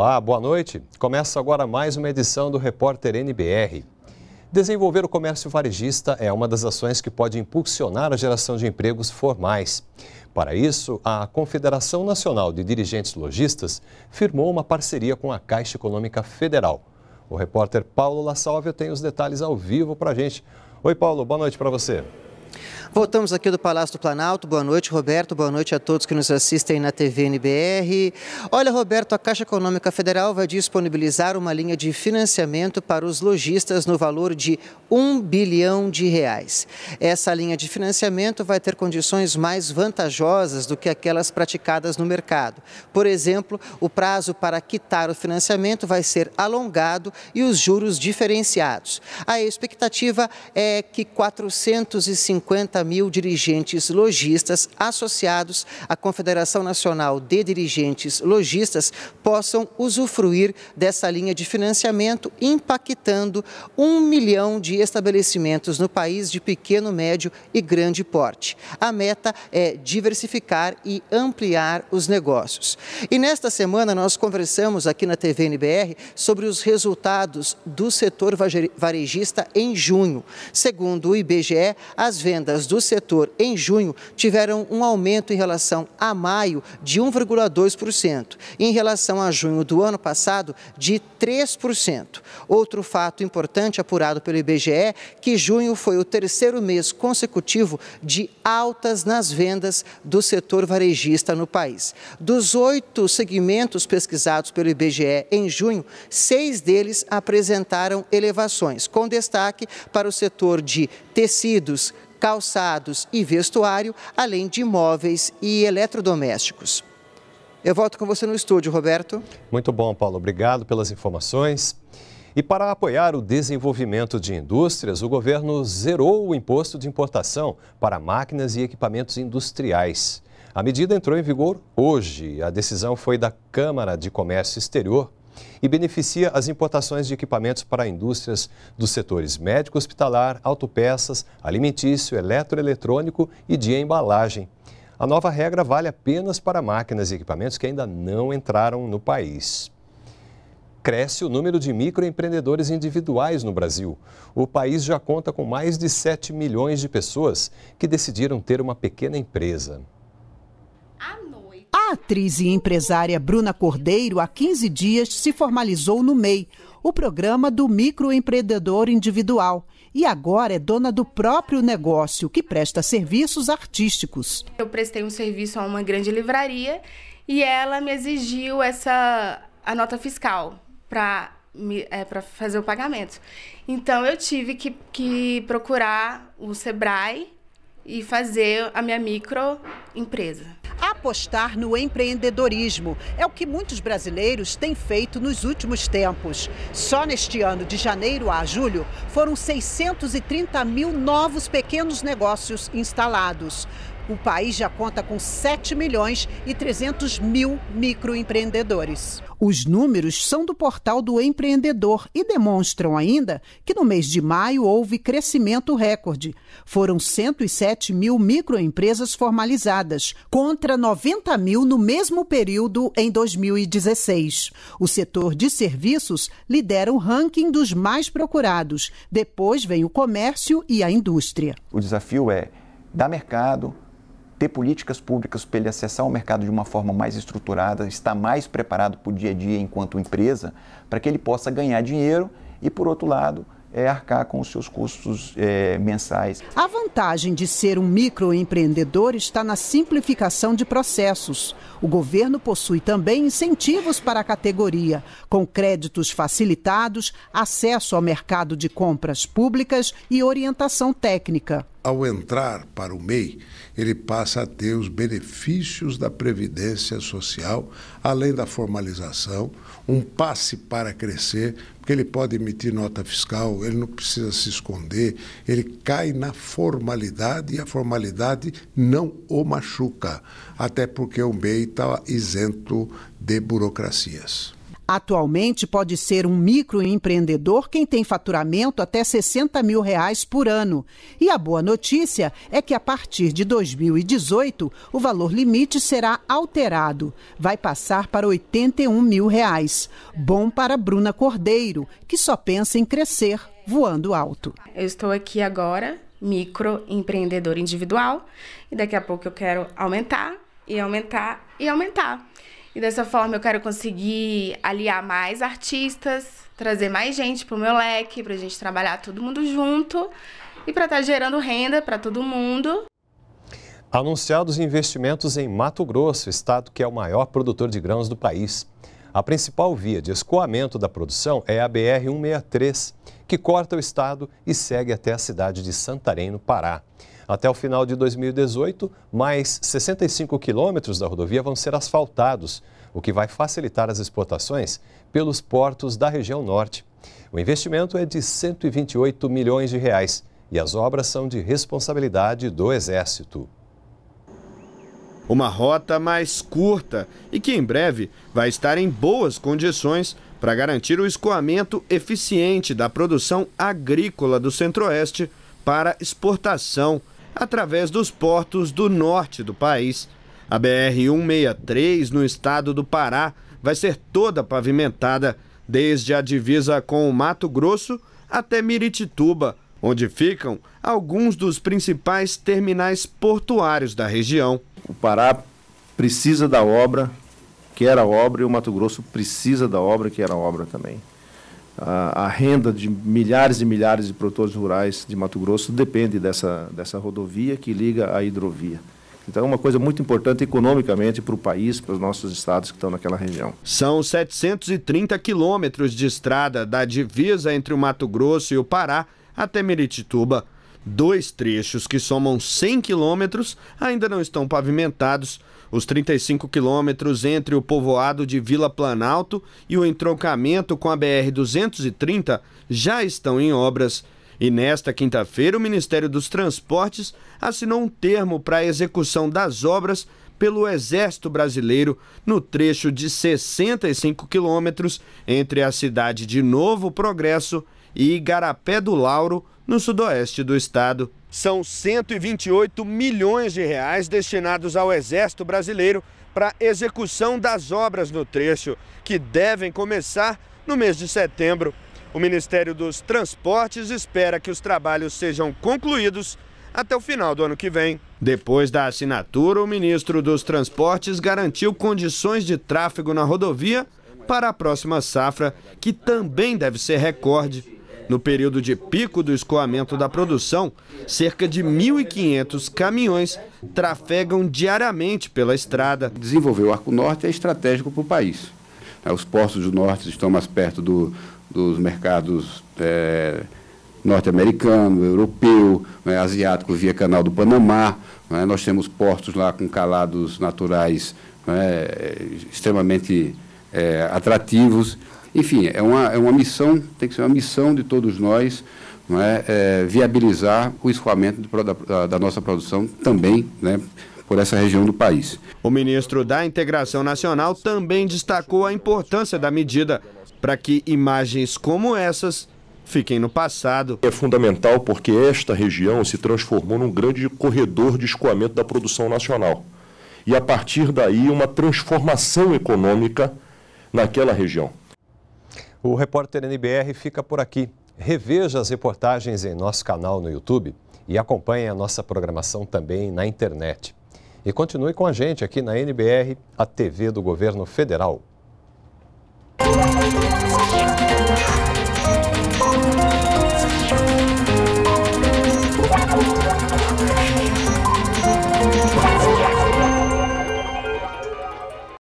Olá, boa noite. Começa agora mais uma edição do Repórter NBR. Desenvolver o comércio varejista é uma das ações que pode impulsionar a geração de empregos formais. Para isso, a Confederação Nacional de Dirigentes Logistas firmou uma parceria com a Caixa Econômica Federal. O repórter Paulo La Sálvia tem os detalhes ao vivo para a gente. Oi, Paulo, boa noite para você. Voltamos aqui do Palácio do Planalto. Boa noite, Roberto. Boa noite a todos que nos assistem na TV NBR. Olha, Roberto, a Caixa Econômica Federal vai disponibilizar uma linha de financiamento para os lojistas no valor de 1 bilhão de reais. Essa linha de financiamento vai ter condições mais vantajosas do que aquelas praticadas no mercado. Por exemplo, o prazo para quitar o financiamento vai ser alongado e os juros diferenciados. A expectativa é que 450 50 mil dirigentes lojistas associados à Confederação Nacional de Dirigentes Lojistas possam usufruir dessa linha de financiamento, impactando um milhão de estabelecimentos no país de pequeno, médio e grande porte. A meta é diversificar e ampliar os negócios. E nesta semana nós conversamos aqui na TV NBR sobre os resultados do setor varejista em junho. Segundo o IBGE, as vendas vendas do setor em junho tiveram um aumento em relação a maio de 1,2% em relação a junho do ano passado de 3%. Outro fato importante apurado pelo IBGE é que junho foi o terceiro mês consecutivo de altas nas vendas do setor varejista no país. Dos oito segmentos pesquisados pelo IBGE em junho, seis deles apresentaram elevações, com destaque para o setor de tecidos, calçados e vestuário, além de móveis e eletrodomésticos. Eu volto com você no estúdio, Roberto. Muito bom, Paulo. Obrigado pelas informações. E para apoiar o desenvolvimento de indústrias, o governo zerou o imposto de importação para máquinas e equipamentos industriais. A medida entrou em vigor hoje. A decisão foi da Câmara de Comércio Exterior e beneficia as importações de equipamentos para indústrias dos setores médico-hospitalar, autopeças, alimentício, eletroeletrônico e de embalagem. A nova regra vale apenas para máquinas e equipamentos que ainda não entraram no país. Cresce o número de microempreendedores individuais no Brasil. O país já conta com mais de 7 milhões de pessoas que decidiram ter uma pequena empresa. A atriz e empresária Bruna Cordeiro, há 15 dias, se formalizou no MEI, o programa do microempreendedor individual. E agora é dona do próprio negócio, que presta serviços artísticos. Eu prestei um serviço a uma grande livraria e ela me exigiu essa a nota fiscal para é, para fazer o pagamento. Então eu tive que, que procurar o Sebrae e fazer a minha microempresa. Apostar no empreendedorismo é o que muitos brasileiros têm feito nos últimos tempos. Só neste ano, de janeiro a julho, foram 630 mil novos pequenos negócios instalados. O país já conta com 7 milhões e 300 mil microempreendedores. Os números são do portal do empreendedor e demonstram ainda que no mês de maio houve crescimento recorde. Foram 107 mil microempresas formalizadas, contra 90 mil no mesmo período em 2016. O setor de serviços lidera o ranking dos mais procurados. Depois vem o comércio e a indústria. O desafio é dar mercado, ter políticas públicas para ele acessar o mercado de uma forma mais estruturada, estar mais preparado para o dia a dia enquanto empresa, para que ele possa ganhar dinheiro e, por outro lado, é arcar com os seus custos é, mensais. A vantagem de ser um microempreendedor está na simplificação de processos. O governo possui também incentivos para a categoria, com créditos facilitados, acesso ao mercado de compras públicas e orientação técnica ao entrar para o MEI, ele passa a ter os benefícios da Previdência Social, além da formalização, um passe para crescer, porque ele pode emitir nota fiscal, ele não precisa se esconder, ele cai na formalidade e a formalidade não o machuca, até porque o MEI está isento de burocracias. Atualmente, pode ser um microempreendedor quem tem faturamento até 60 mil reais por ano. E a boa notícia é que, a partir de 2018, o valor limite será alterado. Vai passar para 81 mil reais. Bom para Bruna Cordeiro, que só pensa em crescer voando alto. Eu estou aqui agora, microempreendedor individual, e daqui a pouco eu quero aumentar e aumentar e aumentar. E dessa forma eu quero conseguir aliar mais artistas, trazer mais gente pro meu leque, pra gente trabalhar todo mundo junto e para estar tá gerando renda para todo mundo. Anunciados investimentos em Mato Grosso, estado que é o maior produtor de grãos do país. A principal via de escoamento da produção é a BR-163, que corta o estado e segue até a cidade de Santarém, no Pará. Até o final de 2018, mais 65 quilômetros da rodovia vão ser asfaltados, o que vai facilitar as exportações pelos portos da região norte. O investimento é de 128 milhões de reais e as obras são de responsabilidade do Exército. Uma rota mais curta e que em breve vai estar em boas condições para garantir o escoamento eficiente da produção agrícola do Centro-Oeste para exportação através dos portos do norte do país. A BR-163, no estado do Pará, vai ser toda pavimentada, desde a divisa com o Mato Grosso até Miritituba, onde ficam alguns dos principais terminais portuários da região. O Pará precisa da obra, que era obra, e o Mato Grosso precisa da obra, que era obra também a, renda de milhares e milhares de produtores rurais de Mato Grosso depende dessa, dessa rodovia que liga à hidrovia. Então, é uma coisa muito importante economicamente para o país, para os nossos estados que estão naquela região. São 730 quilômetros de estrada da divisa entre o Mato Grosso e o Pará até Meritituba. Dois trechos que somam 100 quilômetros ainda não estão pavimentados. Os 35 quilômetros entre o povoado de Vila Planalto e o entroncamento com a BR-230 já estão em obras. E nesta quinta-feira, o Ministério dos Transportes assinou um termo para a execução das obras pelo Exército Brasileiro no trecho de 65 quilômetros entre a cidade de Novo Progresso e Igarapé do Lauro, no sudoeste do estado. São 128 milhões de reais destinados ao Exército Brasileiro para execução das obras no trecho, que devem começar no mês de setembro. O Ministério dos Transportes espera que os trabalhos sejam concluídos até o final do ano que vem. Depois da assinatura, o ministro dos Transportes garantiu condições de tráfego na rodovia para a próxima safra, que também deve ser recorde. No período de pico do escoamento da produção, cerca de 1.500 caminhões trafegam diariamente pela estrada. Desenvolver o Arco Norte é estratégico para o país. É, os portos do norte estão mais perto do, dos mercados é, norte-americano, europeu, né, asiático via Canal do Panamá. Né, nós temos portos lá com calados naturais né, extremamente é, atrativos. Enfim, é uma, é uma missão, tem que ser uma missão de todos nós, não é, é viabilizar o escoamento da, da, nossa produção também, né, por essa região do país. O ministro da Integração Nacional também destacou a importância da medida para que imagens como essas fiquem no passado. É fundamental porque esta região se transformou num grande corredor de escoamento da produção nacional. E a partir daí, uma transformação econômica naquela região. O repórter NBR fica por aqui. Reveja as reportagens em nosso canal no YouTube e acompanhe a nossa programação também na internet. E continue com a gente aqui na NBR, a TV do Governo Federal.